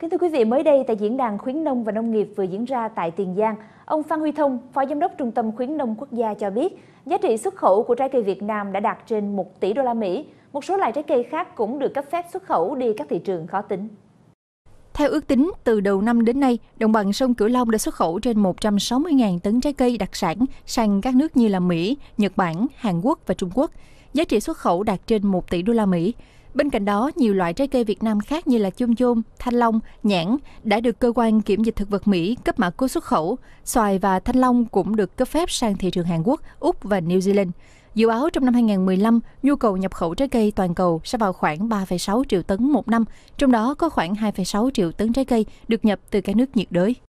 Kính thưa quý vị, mới đây tại diễn đàn khuyến nông và nông nghiệp vừa diễn ra tại Tiền Giang, ông Phan Huy Thông, Phó Giám đốc Trung tâm Khuyến nông Quốc gia cho biết, giá trị xuất khẩu của trái cây Việt Nam đã đạt trên 1 tỷ đô la Mỹ. Một số loại trái cây khác cũng được cấp phép xuất khẩu đi các thị trường khó tính. Theo ước tính, từ đầu năm đến nay, đồng bằng sông Cửu Long đã xuất khẩu trên 160.000 tấn trái cây đặc sản sang các nước như là Mỹ, Nhật Bản, Hàn Quốc và Trung Quốc. Giá trị xuất khẩu đạt trên 1 tỷ đô la Mỹ. Bên cạnh đó, nhiều loại trái cây Việt Nam khác như là chôm chôm, thanh long, nhãn đã được cơ quan kiểm dịch thực vật Mỹ cấp mã cốt xuất khẩu. Xoài và thanh long cũng được cấp phép sang thị trường Hàn Quốc, Úc và New Zealand. Dự báo trong năm 2015, nhu cầu nhập khẩu trái cây toàn cầu sẽ vào khoảng 3,6 triệu tấn một năm, trong đó có khoảng 2,6 triệu tấn trái cây được nhập từ các nước nhiệt đới.